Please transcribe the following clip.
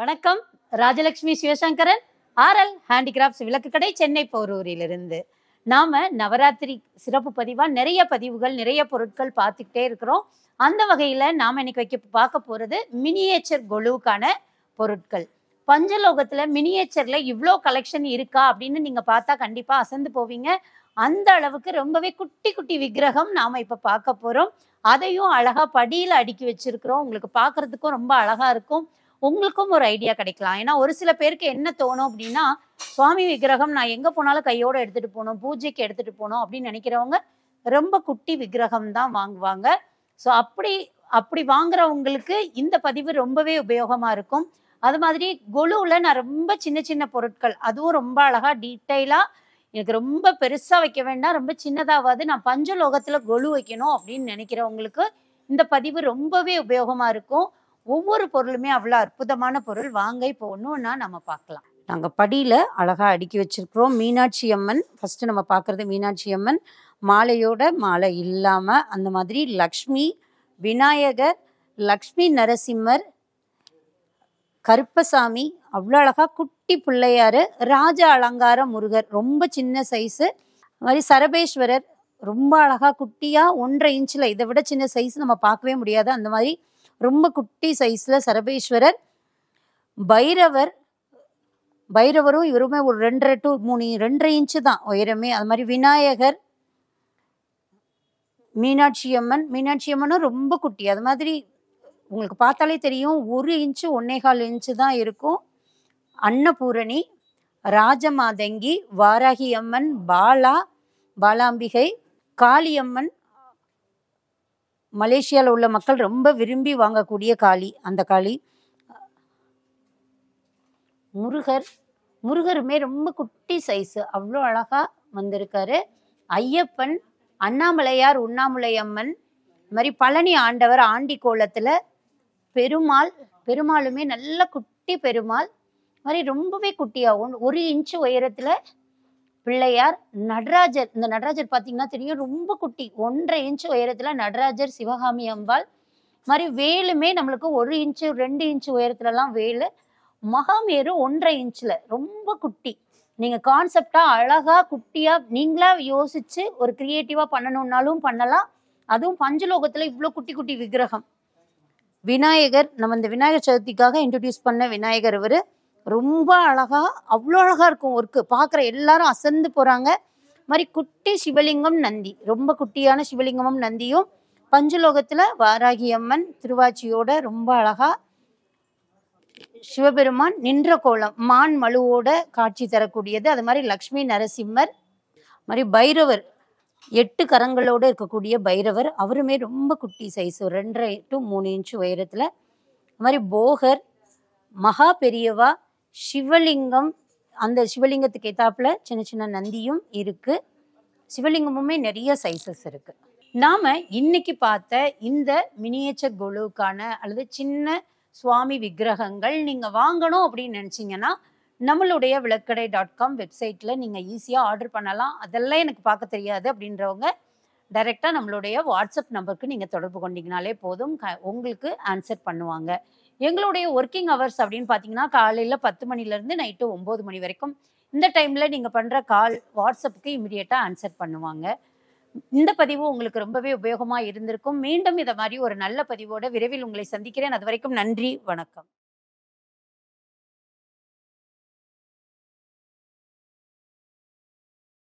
வணக்கம் Rajalakshmi Sivasankaran RL handicrafts விளக்கு கடை சென்னை போரூரிலிருந்து நாம் நவராத்திரி சிறப்பு பதிவாக நிறைய பதிவுகள் நிறைய பொருட்கள் பார்த்துக்கிட்டே இருக்கிறோம் அந்த வகையில் நாம் இன்னைக்கு வைக்க பார்க்க போகிறது மினியேச்சர் கொலுவுக்கான பொருட்கள் பஞ்சலோகத்துல மினியேச்சரில் இவ்வளோ கலெக்ஷன் இருக்கா அப்படின்னு நீங்கள் பார்த்தா கண்டிப்பாக அசந்து போவீங்க அந்த அளவுக்கு ரொம்பவே குட்டி குட்டி விக்கிரகம் நாம் இப்போ பார்க்க போகிறோம் அதையும் அழகாக படியில் அடுக்கி வச்சிருக்கிறோம் உங்களுக்கு பாக்குறதுக்கும் ரொம்ப அழகாக இருக்கும் உங்களுக்கும் ஒரு ஐடியா கிடைக்கலாம் ஏன்னா ஒரு சில பேருக்கு என்ன தோணும் அப்படின்னா சுவாமி விக்கிரகம் நான் எங்கே போனாலும் கையோடு எடுத்துகிட்டு போகணும் பூஜைக்கு எடுத்துகிட்டு போகணும் அப்படின்னு நினைக்கிறவங்க ரொம்ப குட்டி விக்கிரகம் தான் வாங்குவாங்க ஸோ அப்படி அப்படி வாங்குறவங்களுக்கு இந்த பதிவு ரொம்பவே உபயோகமாக இருக்கும் அது மாதிரி கொலுவில் நான் ரொம்ப சின்ன சின்ன பொருட்கள் அதுவும் ரொம்ப அழகாக டீட்டெயிலாக எனக்கு ரொம்ப பெருசாக வைக்க வேண்டாம் ரொம்ப சின்னதாவது நான் பஞ்சலோகத்தில் கொலு வைக்கணும் அப்படின்னு நினைக்கிறவங்களுக்கு இந்த பதிவு ரொம்பவே உபயோகமாக இருக்கும் ஒவ்வொரு பொருளுமே அவ்வளோ அற்புதமான பொருள் வாங்க இப்போ ஒன்றுனா நம்ம பார்க்கலாம் நாங்கள் படியில் அழகாக அடுக்கி வச்சுருக்குறோம் மீனாட்சி அம்மன் ஃபஸ்ட்டு நம்ம பார்க்குறது மீனாட்சி அம்மன் மாலையோட மாலை இல்லாமல் அந்த மாதிரி லக்ஷ்மி விநாயகர் லக்ஷ்மி நரசிம்மர் கருப்பசாமி அவ்வளோ அழகாக குட்டி பிள்ளையார் ராஜ அலங்கார முருகர் ரொம்ப சின்ன சைஸு மாதிரி சரபேஸ்வரர் ரொம்ப அழகாக குட்டியாக ஒன்றரை இன்ச்சில் இதை விட சின்ன சைஸ் நம்ம பார்க்கவே முடியாது அந்த மாதிரி ரொம்ப குட்டி சைஸில் சரபேஸ்வரர் பைரவர் பைரவரும் இவருமே ஒரு ரெண்டரை டு மூணு ரெண்டரை இன்ச்சு தான் உயரமே அது மாதிரி விநாயகர் மீனாட்சி அம்மன் மீனாட்சி அம்மனும் ரொம்ப குட்டி அது மாதிரி உங்களுக்கு பார்த்தாலே தெரியும் ஒரு இன்ச்சு ஒன்னேகால் இன்ச்சு தான் இருக்கும் அன்னபூரணி ராஜமாதங்கி வாராகி அம்மன் பாலா பாலாம்பிகை காளியம்மன் மலேசியாவில் உள்ள மக்கள் ரொம்ப விரும்பி வாங்கக்கூடிய காளி அந்த காளி முருகர் முருகருமே ரொம்ப குட்டி சைஸு அவ்வளோ அழகாக வந்திருக்காரு ஐயப்பன் அண்ணாமலையார் உண்ணாமலை அம்மன் இது மாதிரி பழனி ஆண்டவர் ஆண்டி கோலத்தில் பெருமாள் பெருமாளுமே நல்ல குட்டி பெருமாள் மாதிரி ரொம்பவே குட்டியாகும் ஒரு இன்ச்சு உயரத்தில் பிள்ளையார் நடராஜர் இந்த நடராஜர் பார்த்தீங்கன்னா தெரியும் ரொம்ப குட்டி ஒன்றரை இன்ச்சு உயரத்துல நடராஜர் சிவகாமி அம்பாள் மாதிரி வேலுமே நம்மளுக்கு ஒரு இன்ச்சு ரெண்டு இன்ச்சு உயரத்துலலாம் வேலு மகாமேரு ஒன்றரை இன்ச்சில் ரொம்ப குட்டி நீங்கள் கான்செப்டா அழகாக குட்டியாக நீங்களாக யோசித்து ஒரு க்ரியேட்டிவாக பண்ணணுன்னாலும் பண்ணலாம் அதுவும் பஞ்சலோகத்துல இவ்வளோ குட்டி குட்டி விக்கிரகம் விநாயகர் நம்ம இந்த விநாயகர் சதுர்த்திக்காக இன்ட்ரடியூஸ் பண்ண விநாயகர் இவர் ரொம்ப அழகாக அவ்வளோ அழகாக இருக்கும் ஒர்க்கு பார்க்குற எல்லாரும் அசந்து போகிறாங்க மாதிரி குட்டி சிவலிங்கம் நந்தி ரொம்ப குட்டியான சிவலிங்கமும் நந்தியும் பஞ்சலோகத்தில் வாராகி அம்மன் திருவாச்சியோட ரொம்ப அழகாக சிவபெருமான் நின்ற கோலம் மான் மழுவோட காட்சி தரக்கூடியது அது மாதிரி லக்ஷ்மி நரசிம்மர் மாதிரி பைரவர் எட்டு கரங்களோட இருக்கக்கூடிய பைரவர் அவருமே ரொம்ப குட்டி சைஸ் ரெண்டரை டு மூணு இன்ச்சு உயரத்தில் மாதிரி போகர் மகா பெரியவா சிவலிங்கம் அந்த சிவலிங்கத்துக்கு ஏத்தாப்புல சின்ன சின்ன நந்தியும் இருக்குது சிவலிங்கமுமே நிறைய சைஸஸ் இருக்குது நாம் இன்னைக்கு பார்த்த இந்த மினியேச்சர் கொலுவுக்கான அல்லது சின்ன சுவாமி விக்கிரகங்கள் நீங்கள் வாங்கணும் அப்படின்னு நினைச்சீங்கன்னா நம்மளுடைய விளக்கடை டாட் காம் வெப்சைட்டில் நீங்கள் ஈஸியாக ஆர்டர் பண்ணலாம் அதெல்லாம் எனக்கு பார்க்க தெரியாது அப்படின்றவங்க டைரெக்டாக நம்மளுடைய வாட்ஸ்அப் நம்பருக்கு நீங்கள் தொடர்பு கொண்டீங்கனாலே போதும் க உங்களுக்கு ஆன்சர் பண்ணுவாங்க எங்களுடைய ஒர்க்கிங் ஹவர்ஸ் அப்படின்னு பார்த்தீங்கன்னா காலையில் பத்து மணிலேருந்து நைட்டு ஒம்பது மணி வரைக்கும் இந்த டைமில் நீங்கள் பண்ணுற கால் வாட்ஸ்அப்புக்கு இமிடியேட்டாக ஆன்சர் பண்ணுவாங்க இந்த பதிவு உங்களுக்கு ரொம்பவே உபயோகமாக இருந்திருக்கும் மீண்டும் இதை மாதிரி ஒரு நல்ல பதிவோட விரைவில் உங்களை சந்திக்கிறேன் அது வரைக்கும் நன்றி வணக்கம்